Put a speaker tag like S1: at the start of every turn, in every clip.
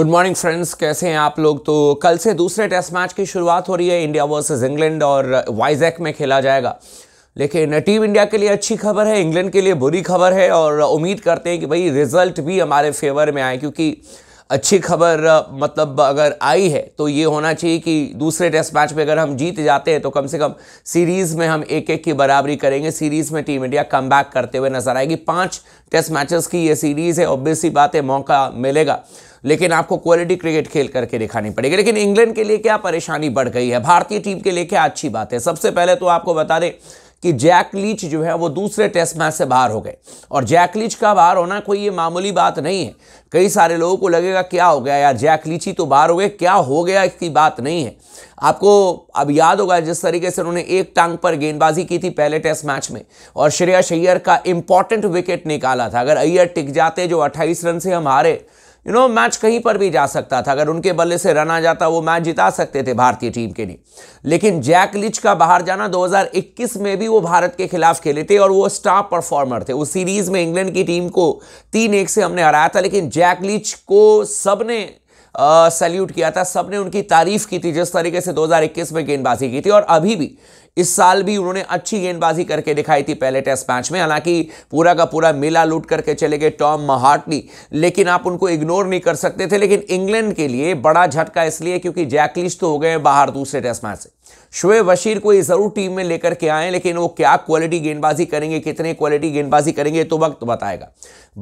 S1: good morning friends कैसे हैं आप लोग तो कल से दूसरे टेस्ट मैच की शुरुआत हो रही है इंडिया वर्सेस इंग्लैंड और वाइजैक में खेला जाएगा लेकिन टीम इंडिया के लिए अच्छी खबर है इंग्लैंड के लिए बुरी खबर है और उम्मीद करते हैं कि भाई रिजल्ट भी हमारे फेवर में आए क्योंकि अच्छी खबर मतलब अगर आई है तो ये होना चाहिए कि दूसरे टेस्ट मैच में अगर हम जीत जाते हैं तो कम से कम सीरीज़ में हम एक एक की बराबरी करेंगे सीरीज़ में टीम इंडिया कम करते हुए नजर आएगी पाँच टेस्ट मैचेस की ये सीरीज़ है ऑब्वियसली बात है मौका मिलेगा लेकिन आपको क्वालिटी क्रिकेट खेल करके दिखानी पड़ेगी लेकिन इंग्लैंड के लिए क्या परेशानी बढ़ गई है भारतीय टीम के लिए क्या अच्छी बात है सबसे पहले तो आपको बता दें कि जैक लीच जो है वो दूसरे टेस्ट मैच से बाहर हो गए और जैक लीच का बाहर होना कोई ये मामूली बात नहीं है कई सारे लोगों को लगेगा क्या हो गया यार जैक लीच ही तो बाहर हो गए क्या हो गया इसकी बात नहीं है आपको अब याद होगा जिस तरीके से उन्होंने एक टांग पर गेंदबाजी की थी पहले टेस्ट मैच में और श्रेया अय्यर का इंपॉर्टेंट विकेट निकाला था अगर अय्यर टिक जाते जो अट्ठाईस रन से हम हारे यू नो मैच कहीं पर भी जा सकता था अगर उनके बल्ले से रन आ जाता वो मैच जिता सकते थे भारतीय टीम के लिए लेकिन जैक लिच का बाहर जाना 2021 में भी वो भारत के खिलाफ खेले थे और वो स्टार परफॉर्मर थे उस सीरीज़ में इंग्लैंड की टीम को तीन एक से हमने हराया था लेकिन जैक लिच को सबने सैल्यूट किया था सब ने उनकी तारीफ की थी जिस तरीके से 2021 में गेंदबाजी की थी और अभी भी इस साल भी उन्होंने अच्छी गेंदबाजी करके दिखाई थी पहले टेस्ट मैच में हालांकि पूरा का पूरा मेला लूट करके चले गए टॉम महाटनी लेकिन आप उनको इग्नोर नहीं कर सकते थे लेकिन इंग्लैंड के लिए बड़ा झटका इसलिए क्योंकि जैकलिश तो हो गए बाहर दूसरे टेस्ट मैच से शुएब बशीर को ये ज़रूर टीम में लेकर के आए लेकिन वो क्या क्वालिटी गेंदबाजी करेंगे कितने क्वालिटी गेंदबाजी करेंगे तो वक्त बताएगा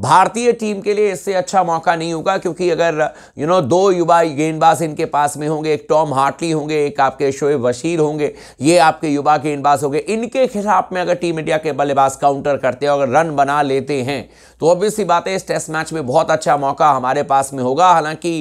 S1: भारतीय टीम के लिए इससे अच्छा मौका नहीं होगा क्योंकि अगर यू नो दो युवा गेंदबाज इनके पास में होंगे एक टॉम हार्टली होंगे एक आपके शुएब बशीर होंगे ये आपके युवा गेंदबाज होंगे इनके खिलाफ में अगर टीम इंडिया के बल्लेबाज काउंटर करते हैं अगर रन बना लेते हैं तो ऑब्वियसली बात है इस टेस्ट मैच में बहुत अच्छा मौका हमारे पास में होगा हालांकि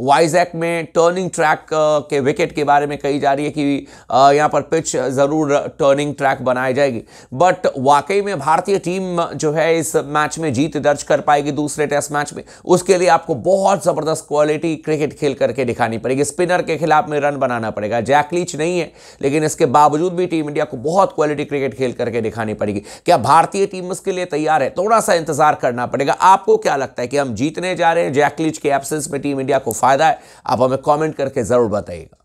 S1: वाइजैक में टर्निंग ट्रैक uh, के विकेट के बारे में कही जा रही है कि यहाँ पर पिच ज़रूर टर्निंग ट्रैक बनाई जाएगी बट वाकई में भारतीय टीम जो है इस मैच में जीत दर्ज कर पाएगी दूसरे टेस्ट मैच में उसके लिए आपको बहुत ज़बरदस्त क्वालिटी क्रिकेट खेल करके दिखानी पड़ेगी स्पिनर के खिलाफ में रन बनाना पड़ेगा जैकलीच नहीं है लेकिन इसके बावजूद भी टीम इंडिया को बहुत क्वालिटी क्रिकेट खेल करके दिखानी पड़ेगी क्या भारतीय टीम उसके लिए तैयार है थोड़ा सा इंतजार करना पड़ेगा आपको क्या लगता है कि हम जीतने जा रहे हैं जैकलिच के एबसेंस में टीम इंडिया को फायदा है आप हमें कॉमेंट करके जरूर बताइएगा